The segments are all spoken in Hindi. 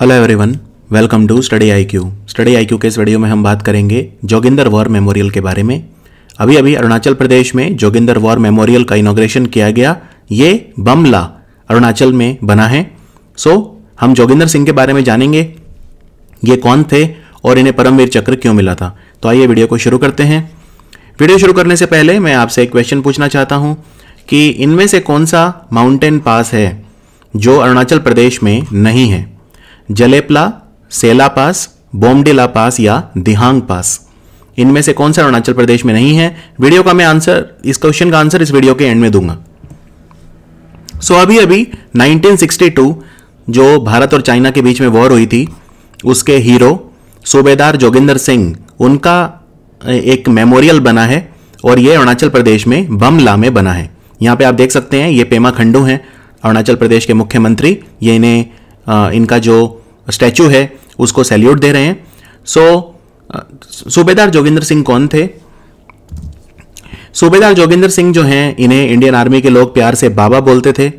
hello everyone welcome to study IQ study IQ के इस वीडियो में हम बात करेंगे जोगिंदर वॉर मेमोरियल के बारे में अभी अभी अरुणाचल प्रदेश में जोगिंदर वॉर मेमोरियल का इनोग्रेशन किया गया ये बमला अरुणाचल में बना है सो so, हम जोगिंदर सिंह के बारे में जानेंगे ये कौन थे और इन्हें परमवीर चक्र क्यों मिला था तो आइए वीडियो को शुरू करते हैं वीडियो शुरू करने से पहले मैं आपसे एक क्वेश्चन पूछना चाहता हूँ कि इनमें से कौन सा माउंटेन पास है जो अरुणाचल प्रदेश में नहीं है जलेपला सेला पास बोमडिला पास या दिहांग पास इनमें से कौन सा अरुणाचल प्रदेश में नहीं है वीडियो का मैं आंसर इस क्वेश्चन का आंसर इस वीडियो के एंड में दूंगा सो so, अभी अभी 1962 जो भारत और चाइना के बीच में वॉर हुई थी उसके हीरो सूबेदार जोगिंदर सिंह उनका एक मेमोरियल बना है और ये अरुणाचल प्रदेश में बमला में बना है यहाँ पे आप देख सकते हैं ये पेमा खंडू हैं अरुणाचल प्रदेश के मुख्यमंत्री ये इन्हें इनका जो स्टैचू है उसको सैल्यूट दे रहे हैं सो सूबेदार जोगिंदर सिंह कौन थे सूबेदार जोगिंदर सिंह जो हैं इन्हें इंडियन आर्मी के लोग प्यार से बाबा बोलते थे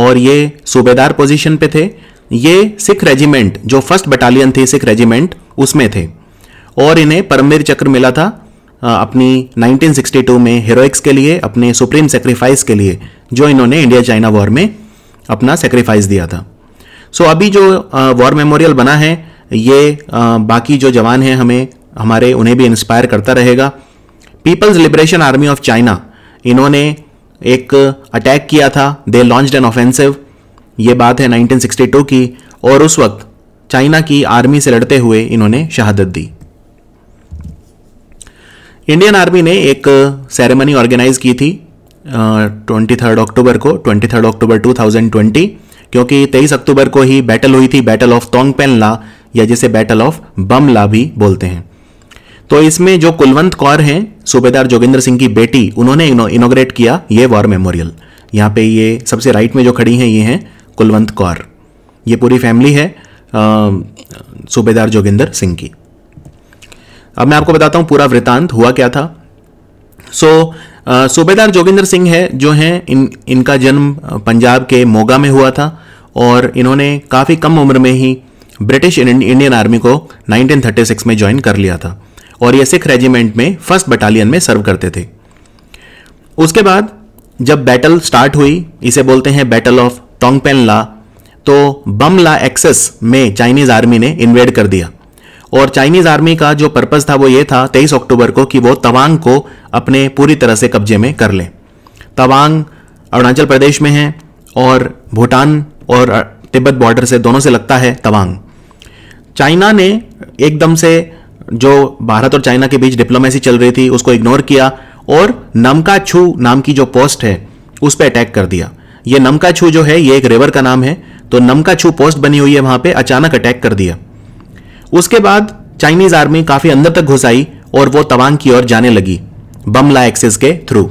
और ये सूबेदार पोजीशन पे थे ये सिख रेजिमेंट जो फर्स्ट बटालियन थी सिख रेजिमेंट उसमें थे और इन्हें परमवीर चक्र मिला था अपनी 1962 में हीरोइक्स के लिए अपने सुप्रीम सेक्रीफाइस के लिए जो इन्होंने इंडिया चाइना वॉर में अपना सेक्रीफाइस दिया था सो अभी जो वॉर मेमोरियल बना है ये बाकी जो जवान हैं हमें हमारे उन्हें भी इंस्पायर करता रहेगा People's Liberation Army of China इन्होंने एक अटैक किया था दे लॉन्च एन ऑफेंसिव ये बात है 1962 की और उस वक्त चाइना की आर्मी से लड़ते हुए इन्होंने शहादत दी इंडियन आर्मी ने एक सेरेमनी ऑर्गेनाइज की थी ट्वेंटी थर्ड अक्टूबर को ट्वेंटी थर्ड अक्टूबर 2020 क्योंकि 23 अक्टूबर को ही बैटल हुई थी बैटल ऑफ तोंगपेनला या जिसे बैटल ऑफ बमला भी बोलते हैं तो इसमें जो कुलवंत कौर हैं सूबेदार जोगिंदर सिंह की बेटी उन्होंने इनोग्रेट किया ये वॉर मेमोरियल यहाँ पे ये सबसे राइट में जो खड़ी हैं ये हैं कुलवंत कौर ये पूरी फैमिली है सूबेदार जोगिंदर सिंह की अब मैं आपको बताता हूँ पूरा वृतांत हुआ क्या था सो so, uh, सूबेदार जोगिंदर सिंह है जो हैं इन इनका जन्म uh, पंजाब के मोगा में हुआ था और इन्होंने काफ़ी कम उम्र में ही ब्रिटिश इंडियन आर्मी को 1936 में ज्वाइन कर लिया था और ये सिख रेजिमेंट में फर्स्ट बटालियन में सर्व करते थे उसके बाद जब बैटल स्टार्ट हुई इसे बोलते हैं बैटल ऑफ टोंगपेन ला तो बम ला एक्सेस में चाइनीज आर्मी ने इन्वेड कर दिया और चाइनीज आर्मी का जो पर्पज था वो ये था 23 अक्टूबर को कि वो तवांग को अपने पूरी तरह से कब्जे में कर लें तवांग अरुणाचल प्रदेश में है और भूटान और तिब्बत बॉर्डर से दोनों से लगता है तवांग चाइना ने एकदम से जो भारत और चाइना के बीच डिप्लोमेसी चल रही थी उसको इग्नोर किया और नमका छू नाम की जो पोस्ट है उस पर अटैक कर दिया ये नमका छू जो है ये एक रिवर का नाम है तो नमका छू पोस्ट बनी हुई है वहां पे अचानक अटैक कर दिया उसके बाद चाइनीज आर्मी काफी अंदर तक घुस आई और वो तवांग की ओर जाने लगी बमला एक्सिस के थ्रू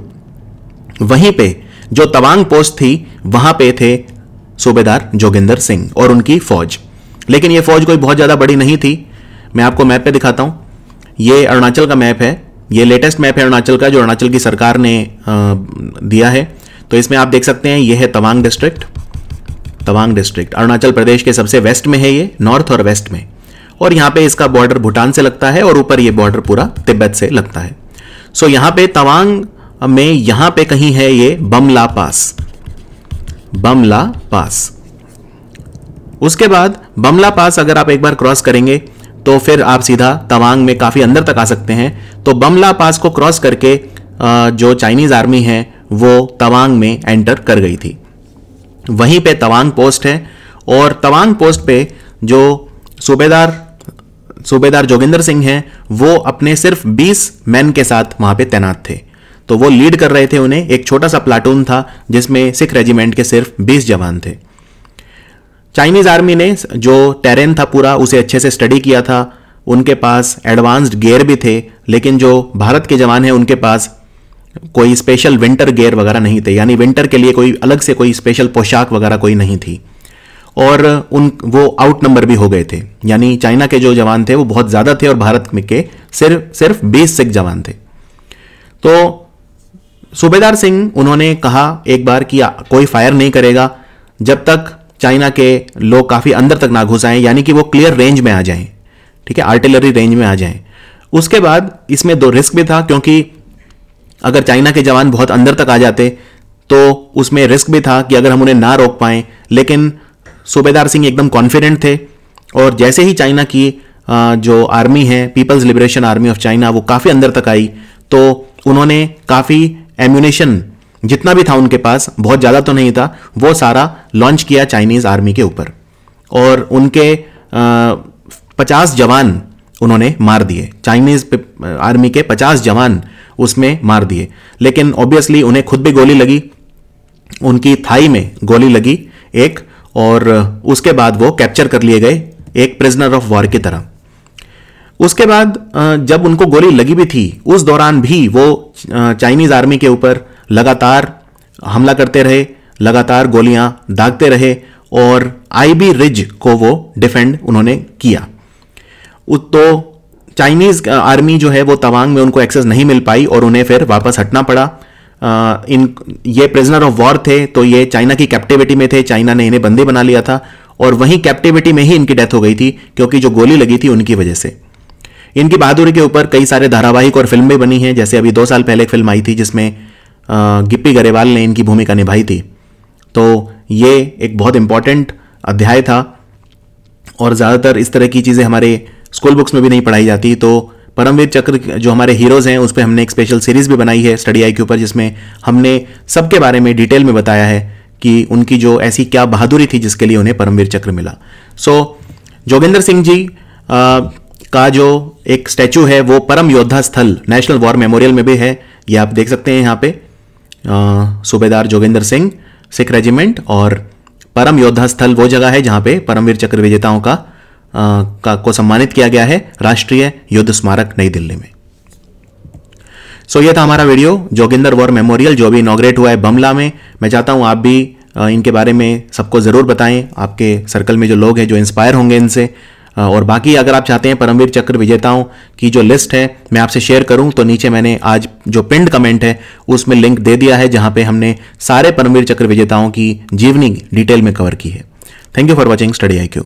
वहीं पे जो तवांग पोस्ट थी वहां पे थे सूबेदार जोगिंदर सिंह और उनकी फौज लेकिन ये फौज कोई बहुत ज्यादा बड़ी नहीं थी मैं आपको मैप पे दिखाता हूं ये अरुणाचल का मैप है ये लेटेस्ट मैप है अरुणाचल का जो अरुणाचल की सरकार ने दिया है तो इसमें आप देख सकते हैं ये है तवांग डिस्ट्रिक्ट तवांग डिस्ट्रिक्ट अरुणाचल प्रदेश के सबसे वेस्ट में है ये नॉर्थ और वेस्ट में और यहाँ पे इसका बॉर्डर भूटान से लगता है और ऊपर ये बॉर्डर पूरा तिब्बत से लगता है सो so, यहाँ पे तवांग में यहाँ पे कहीं है ये बमला पास बमला पास उसके बाद बमला पास अगर आप एक बार क्रॉस करेंगे तो फिर आप सीधा तवांग में काफ़ी अंदर तक आ सकते हैं तो बमला पास को क्रॉस करके जो चाइनीज़ आर्मी है वो तवांग में एंटर कर गई थी वहीं पे तवांग पोस्ट है और तवांग पोस्ट पे जो सूबेदार सूबेदार जोगिंदर सिंह हैं वो अपने सिर्फ 20 मैन के साथ वहां पे तैनात थे तो वो लीड कर रहे थे उन्हें एक छोटा सा प्लाटून था जिसमें सिख रेजिमेंट के सिर्फ 20 जवान थे चाइनीज आर्मी ने जो टेरेन था पूरा उसे अच्छे से स्टडी किया था उनके पास एडवांस्ड गेयर भी थे लेकिन जो भारत के जवान हैं उनके पास कोई स्पेशल विंटर गेयर वगैरह नहीं थे यानी विंटर के लिए कोई अलग से कोई स्पेशल पोशाक वगैरह कोई नहीं थी और उन वो आउट नंबर भी हो गए थे यानी चाइना के जो जवान थे वो बहुत ज़्यादा थे और भारत में के सिर्फ सिर्फ बीस सिख जवान थे तो सूबेदार सिंह उन्होंने कहा एक बार कि कोई फायर नहीं करेगा जब तक चाइना के लोग काफ़ी अंदर तक ना घुस आए यानी कि वो क्लियर रेंज में आ जाएं ठीक है आर्टिलरी रेंज में आ जाएं उसके बाद इसमें दो रिस्क भी था क्योंकि अगर चाइना के जवान बहुत अंदर तक आ जाते तो उसमें रिस्क भी था कि अगर हम उन्हें ना रोक पाएं लेकिन सूबेदार सिंह एकदम कॉन्फिडेंट थे और जैसे ही चाइना की जो आर्मी है People's Liberation Army of China वो काफ़ी अंदर तक आई तो उन्होंने काफ़ी एम्यूनेशन जितना भी था उनके पास बहुत ज़्यादा तो नहीं था वो सारा लॉन्च किया चाइनीज़ आर्मी के ऊपर और उनके पचास जवान उन्होंने मार दिए चाइनीज़ आर्मी के पचास जवान उसमें मार दिए लेकिन ऑब्वियसली उन्हें खुद भी गोली लगी उनकी थाई में गोली लगी एक और उसके बाद वो कैप्चर कर लिए गए एक प्रिजनर ऑफ वॉर की तरह उसके बाद जब उनको गोली लगी भी थी उस दौरान भी वो चाइनीज आर्मी के ऊपर लगातार हमला करते रहे लगातार गोलियां दागते रहे और आईबी रिज को वो डिफेंड उन्होंने किया तो चाइनीज आर्मी जो है वो तवांग में उनको एक्सेस नहीं मिल पाई और उन्हें फिर वापस हटना पड़ा इन ये प्रिजनर ऑफ वॉर थे तो ये चाइना की कैप्टिविटी में थे चाइना ने इन्हें बंदी बना लिया था और वहीं कैप्टिविटी में ही इनकी डेथ हो गई थी क्योंकि जो गोली लगी थी उनकी वजह से इनकी बहादुरी के ऊपर कई सारे धारावाहिक और फिल्में बनी हैं जैसे अभी दो साल पहले एक फिल्म आई थी जिसमें गिप्पी गरेवाल ने इनकी भूमिका निभाई थी तो ये एक बहुत इंपॉर्टेंट अध्याय था और ज़्यादातर इस तरह की चीज़ें हमारे स्कूल बुक्स में भी नहीं पढ़ाई जाती तो परमवीर चक्र जो हमारे हीरोज हैं उस पर हमने एक स्पेशल सीरीज भी बनाई है स्टडी आई के ऊपर जिसमें हमने सबके बारे में डिटेल में बताया है कि उनकी जो ऐसी क्या बहादुरी थी जिसके लिए उन्हें परमवीर चक्र मिला सो so, जोगेंद्र सिंह जी आ, का जो एक स्टैचू है वो परम योद्धा स्थल नेशनल वॉर मेमोरियल में भी है ये आप देख सकते हैं यहाँ पे सूबेदार जोगेंद्र सिंह सिख रेजिमेंट और परम योद्धा स्थल वो जगह है जहाँ पे परमवीर चक्र विजेताओं का का को सम्मानित किया गया है राष्ट्रीय युद्ध स्मारक नई दिल्ली में सो so, था हमारा वीडियो जोगिंदर वॉर मेमोरियल जो भी इनाग्रेट हुआ है बमला में मैं चाहता हूँ आप भी इनके बारे में सबको ज़रूर बताएं आपके सर्कल में जो लोग हैं जो इंस्पायर होंगे इनसे और बाकी अगर आप चाहते हैं परमवीर चक्र विजेताओं की जो लिस्ट है मैं आपसे शेयर करूं तो नीचे मैंने आज जो पिंड कमेंट है उसमें लिंक दे दिया है जहां पे हमने सारे परमवीर चक्र विजेताओं की जीवनी डिटेल में कवर की है thank you for watching study I